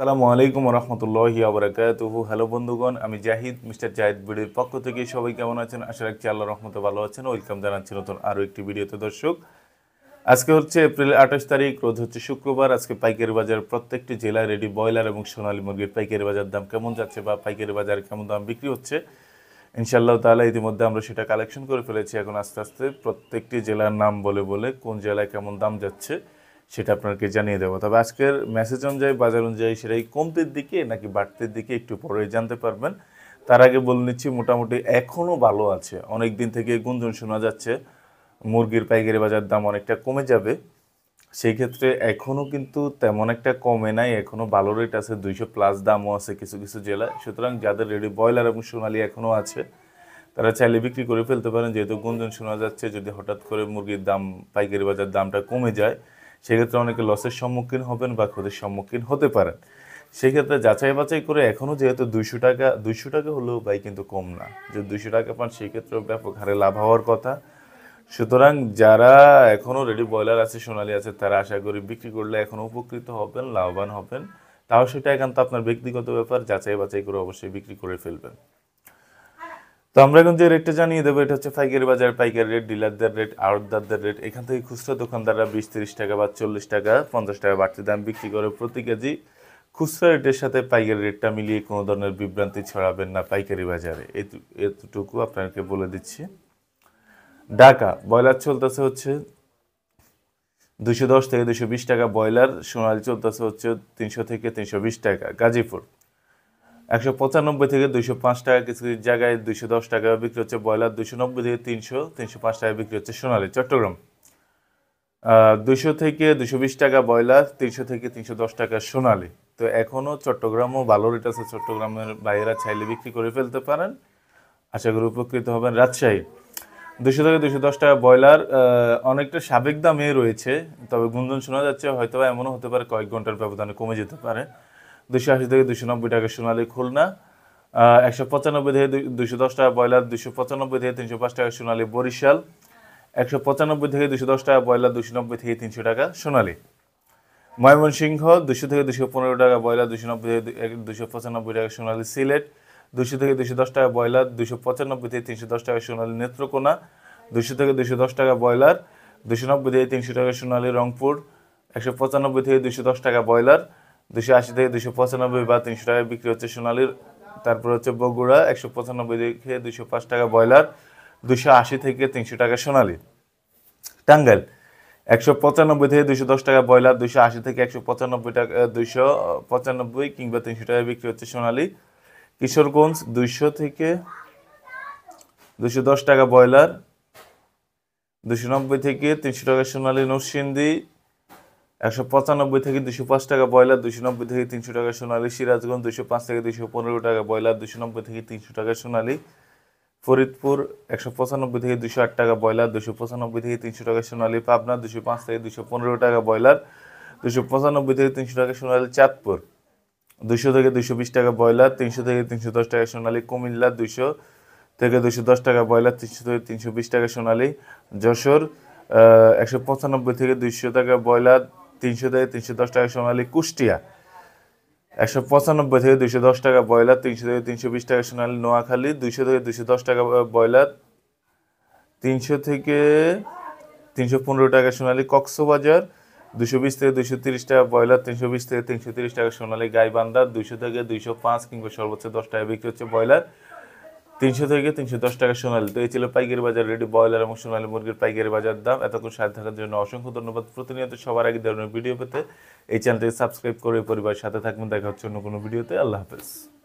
সালামু আলাইকুম রহমতুল্লাহি আবরাকাত হ্যালো বন্ধুগণ আমি জাহিদ মিস্টার জাহিদ ভিডিওর পক্ষ থেকে সবাই কেমন আছেন আশা রাখছি আল্লাহ রহমতে ভালো আছেন ওয়েলকাম জানাচ্ছি নতুন আরও একটি ভিডিওতে দর্শক আজকে হচ্ছে এপ্রিল আঠাশ তারিখ রোজ হচ্ছে শুক্রবার আজকে পাইকারি বাজার প্রত্যেকটি জেলায় রেডি ব্রয়লার এবং সোনালী মুরগির পাইকারি বাজার দাম কেমন যাচ্ছে বা পাইকারি বাজার কেমন দাম বিক্রি হচ্ছে ইনশাল্লাহ তাহলে ইতিমধ্যে আমরা সেটা কালেকশন করে ফেলেছি এখন আস্তে আস্তে প্রত্যেকটি জেলার নাম বলে বলে কোন জেলায় কেমন দাম যাচ্ছে সেটা আপনাকে জানিয়ে দেবো তবে আজকের মেসেজ অনুযায়ী বাজার অনুযায়ী সেটাই কমতির দিকে নাকি বাড়তির দিকে একটু পরে জানতে পারবেন তার আগে বলে নিচ্ছি মোটামুটি এখনও ভালো আছে অনেক দিন থেকে গুঞ্জন শোনা যাচ্ছে মুরগির পাইকারি বাজার দাম অনেকটা কমে যাবে সেই ক্ষেত্রে এখনও কিন্তু তেমন একটা কমে নাই এখনও ভালো রেট আছে দুইশো প্লাস দামও আছে কিছু কিছু জেলায় সুতরাং যাদের রেডি ব্রয়লার এবং সোনালি এখনও আছে তারা চাইলে বিক্রি করে ফেলতে পারেন যেহেতু গুঞ্জন শোনা যাচ্ছে যদি হঠাৎ করে মুরগির দাম পাইকারি বাজার দামটা কমে যায় সেক্ষেত্রে অনেকে লসের সম্মুখীন হবেন বা ক্ষতির সম্মুখীন হতে পারেন সেক্ষেত্রে যাচাই বাছাই করে এখনও যেহেতু দুইশো টাকা দুইশো টাকা হলেও বাই কিন্তু কম না যে দুইশো টাকা পান সেক্ষেত্রেও ব্যাপক হারে লাভ হওয়ার কথা সুতরাং যারা এখনও রেডি ব্রয়লার আছে সোনালি আছে তারা আশা করি বিক্রি করলে এখনও উপকৃত হবেন লাভবান হবেন তাও সেটা একান্ত আপনার ব্যক্তিগত ব্যাপার যাচাই বাছাই করে অবশ্যই বিক্রি করে ফেলবেন তো আমরা এখন যে রেটটা জানিয়ে দেবো এটা হচ্ছে পাইকারি বাজার পাইকারি রেট ডিলারদের রেট আড়তদারদের রেট এখান থেকে খুচরো দোকানদাররা বিশ তিরিশ টাকা বা চল্লিশ টাকা পঞ্চাশ টাকা বাড়তি দাম বিক্রি করে প্রতি কেজি খুচরো রেটের সাথে পাইকারি রেটটা মিলিয়ে কোনো ধরনের বিভ্রান্তি ছড়াবেন না পাইকারি বাজারে এতটুকু আপনাকে বলে দিচ্ছি ঢাকা ব্রয়লার চলতেছে হচ্ছে দুশো দশ থেকে দুশো বিশ টাকা ব্রয়লার সোনালি চলতেছে হচ্ছে তিনশো থেকে তিনশো বিশ টাকা গাজীপুর একশো পঁচানব্বই থেকে দুশো পাঁচ টাকা কিছু কিছু জায়গায় দুশো দশ টাকা বিক্রি হচ্ছে ব্রয়লার দুশো নব্বই থেকে তিনশো তিনশো পাঁচ টাকা বিক্রি হচ্ছে সোনালী চট্টগ্রাম দুশো থেকে দুশো বিশ টাকা ব্রয়লার তিনশো থেকে তিনশো দশ টাকা সোনালী তো এখনও চট্টগ্রামও ভালো রেট আছে চট্টগ্রামের বাইরা চাইলে বিক্রি করে ফেলতে পারেন আশা করি উপকৃত হবেন রাজশাহী দুশো থেকে দুশো দশ টাকা ব্রয়লার অনেকটা সাবেক দামে রয়েছে তবে গুঞ্জন শোনা যাচ্ছে হয়তো এমনও হতে পারে কয়েক ঘন্টার ব্যবধানে কমে যেতে পারে দুশো আশি থেকে দুশো নব্বই টাকা সোনালী খুলনা একশো পঁচানব্বই থেকে দুশো দশ টাকা ব্রয়লার দুশো পঁচানব্বই থেকে তিনশো পাঁচ টাকা সোনালী বরিশাল একশো পঁচানব্বই থেকে দুশো দশ টাকা ব্রয়লার দুশো নব্বই থেকে তিনশো টাকা সোনালী ময়মনসিংহ দুশো থেকে দুশো পনেরো টাকা ব্রয়লার দুশো নব্বই থেকে দুশো পঁচানব্বই টাকা সোনালী সিলেট দুশো থেকে দুশো দশ টাকা ব্রয়লার দুশো পঁচানব্বই থেকে তিনশো দশ টাকা সোনালী নেত্রকোনা দুশো থেকে দুশো দশ টাকা ব্রয়লার দুশো নব্বই থেকে তিনশো টাকা সোনালী রংপুর একশো পঁচানব্বই থেকে দুশো দশ টাকা ব্রয়লার দুশো আশি থেকে দুশো পঁচানব্বই বা তিনশো টাকায় বিক্রি হচ্ছে সোনালির তারপর হচ্ছে বগুড়া একশো পঁচানব্বই থেকে দুশো পাঁচ টাকা ব্রয়লার দুশো আশি থেকে তিনশো টাকা সোনালি টাঙ্গাইল একশো পঁচানব্বই থেকে দুশো দশ টাকা ব্রয়লার দুশো আশি থেকে একশো পঁচানব্বই টাকা দুশো পঁচানব্বই কিংবা তিনশো টাকায় বিক্রি হচ্ছে সোনালি কিশোরগঞ্জ দুশো থেকে দুশো দশ টাকা ব্রয়লার দুশো নব্বই থেকে তিনশো টাকা সোনালি নরসিন্দি একশো পঁচানব্বই থেকে দুশো পাঁচ টাকা ব্রয়লার দুশো নব্বই থেকে তিনশো টাকা সোনালী সিরাজগঞ্জ দুশো পাঁচ থেকে দুশো পনেরো টাকা ব্রয়লার দুশো নব্বই থেকে তিনশো টাকা সোনালী ফরিদপুর একশো পঁচানব্বই থেকে দুশো আট টাকা ব্রয়লার দুশো পঁচানব্বই থেকে তিনশো টাকা সোনালী পাবনা দুশো পাঁচ থেকে দুশো পনেরো টাকা ব্রয়লার দুশো পঁচানব্বই থেকে তিনশো টাকা সোনালী চাঁদপুর দুশো থেকে দুশো বিশ টাকা ব্রয়লার তিনশো থেকে তিনশো দশ টাকা সোনালী কুমিল্লা দুশো থেকে দুশো দশ টাকা ব্রয়লার তিনশো থেকে তিনশো বিশ টাকা সোনালী যশোর একশো পঁচানব্বই থেকে দুইশো টাকা ব্রয়লার তিনশো থেকে তিনশো দশ টাকা সোনালি কুষ্টিয়া একশো পঁচানব্বই থেকে দুইশো দশ টাকা ব্রয়লার তিনশো থেকে তিনশো বিশ টাকা সোনালি নোয়াখালী দুইশো থেকে দুইশো দশ টাকা ব্রয়লার তিনশো থেকে তিনশো পনেরো টাকা সোনালি কক্সবাজার দুশো বিশ থেকে দুশো তিরিশ টাকা ব্রয়লার তিনশো বিশ থেকে তিনশো তিরিশ টাকা সোনালি গাইবান্ধা দুশো থেকে দুইশো পাঁচ কিংবা সর্বোচ্চ দশ টাকা বিক্রি হচ্ছে ব্রয়লার তিনশো থেকে তিনশো দশ টাকা সোনালি তো এই ছিল পাইকারি বাজার রেডি ব্রয়লার এবং সোনালি মুরগির পাইকারি বাজার দাম এতক্ষণ সাথে থাকার জন্য অসংখ্য ধন্যবাদ প্রতিনিয়ত সবার আগে ধরনের ভিডিও পেতে এই চ্যানেলটি সাবস্ক্রাইব করে পরিবারের সাথে থাকবেন দেখা হচ্ছে অন্য কোনো ভিডিওতে আল্লাহ হাফেজ